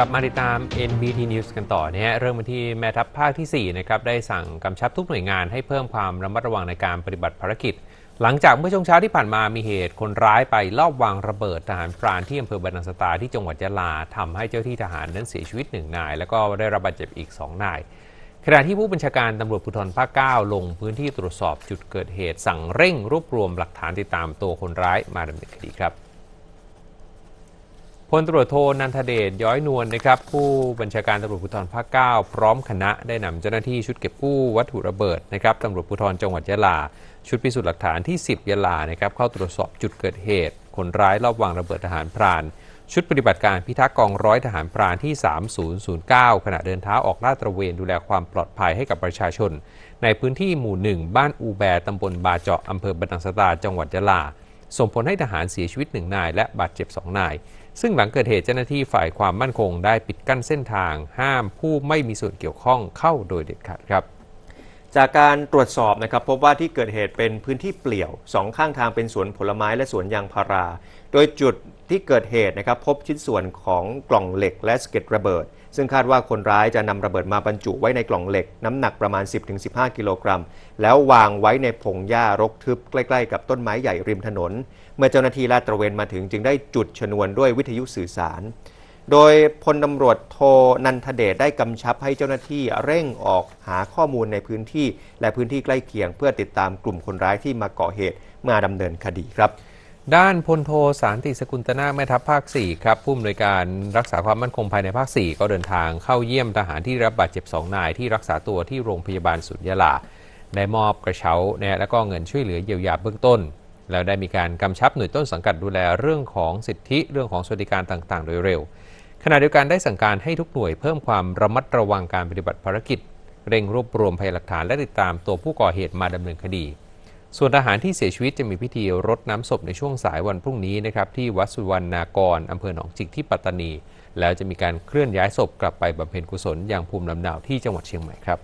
กลับมาติดตาม NBT News กันต่อเนี่ยเริ่มมาที่แม่ทัพภาคที่4นะครับได้สั่งกำชับทุกหน่วยงานให้เพิ่มความระมัดระวังในการปฏิบัติภารกิจ หลังจากเมื่อช่วงเช้าที่ผ่านมามีเหตุคนร้ายไปลอบวางระเบิดทหารพรานที่อำเภอบันนังสตาที่จังหวัดยะลาทำให้เจ้าที่ทหารนั้นเสียชีวิตหนึ่งนาย แล้วก็ได้รับบาดเจ็บอีก 2นายขณะที่ผู้บัญชาการตำรวจภูธรภาค9ลงพื้นที่ตรวจสอบจุดเกิดเหตุ สั่งเร่งรวบรวมหลักฐานติดตามตัวคนร้ายมาดำเนินคดีครับพลตรวจโทนันทเดช ย้อยนวลนะครับผู้บัญชาการตำรวจภูธรภาคเก้าพร้อมคณะได้นำเจ้าหน้าที่ชุดเก็บกู้วัตถุระเบิดนะครับตำรวจภูธรจังหวัดยะลา ชุดพิสูจน์หลักฐานที่ 10 ยะลานะครับเข้าตรวจสอบจุดเกิดเหตุ คนร้ายรอบวางระเบิดทหารพรานชุดปฏิบัติการพิทักษ์กองร้อยทหารพรานที่ 3009 ขณะเดินเท้าออกลาดตระเวนดูแลความปลอดภัยให้กับประชาชน ในพื้นที่หมู่ 1 บ้านอูแบตาบลบาเจาะอำเภอบันดังสตาจังหวัดยะลาส่งผลให้ทหารเสียชีวิตหนึ่งนาย และบาดเจ็บ 2 นาย ซึ่งหลังเกิดเหตุเจ้าหน้าที่ฝ่ายความมั่นคง ได้ปิดกั้นเส้นทาง ห้ามผู้ไม่มีส่วนเกี่ยวข้องเข้าโดยเด็ดขาดครับ จากการตรวจสอบนะครับ พบว่าที่เกิดเหตุเป็นพื้นที่เปลี่ยวสองข้างทางเป็นสวนผลไม้และสวนยางพารา โดยจุดที่เกิดเหตุนะครับพบชิ้นส่วนของกล่องเหล็กและสเก็ตระเบิด ซึ่งคาดว่าคนร้ายจะนำระเบิดมาบรรจุไว้ในกล่องเหล็กน้ำหนักประมาณ 10-15 กิโลกรัม แล้ววางไว้ในพงหญ้ารกทึบใกล้ๆกับต้นไม้ใหญ่ริมถนน เมื่อเจ้าหน้าที่ลาดตระเวนมาถึงจึงได้จุดชนวนด้วยวิทยุสื่อสาร โดยพลตำรวจโทนันทเดชได้กำชับให้เจ้าหน้าที่เร่งออกหาข้อมูลในพื้นที่และพื้นที่ใกล้เคียง เพื่อติดตามกลุ่มคนร้ายที่มาก่อเหตุมาดำเนินคดีครับด้านพลโทสารติสกุลตนาแม่ทัพภาค 4 ครับผู้อำนวยการรักษาความมั่นคงภายในภาค 4 ก็เดินทางเข้าเยี่ยมทหารที่รับบาดเจ็บ 2 นายที่รักษาตัวที่โรงพยาบาลสุญยาลาได้มอบกระเช้าและก็เงินช่วยเหลือเยียวยาเบื้องต้น แล้วได้มีการกำชับหน่วยต้นสังกัดดูแลเรื่องของสิทธิเรื่องของสวัสดิการต่างๆ โดยเร็วขณะเดียวกันได้สั่งการให้ทุกหน่วยเพิ่มความระมัดระวังการปฏิบัติภารกิจ เร่งรวบรวมพยานหลักฐานและติดตามตัวผู้ก่อเหตุมาดำเนินคดีส่วนทหารที่เสียชีวิตจะมีพิธีรดน้ำศพในช่วงสายวันพรุ่งนี้นะครับ ที่วัดสุวรรณากรอำเภอหนองจิกที่ปัตตานี แล้วจะมีการเคลื่อนย้ายศพกลับไปบำเพ็ญกุศลอย่างภูมิลำเนาที่จังหวัดเชียงใหม่ครับ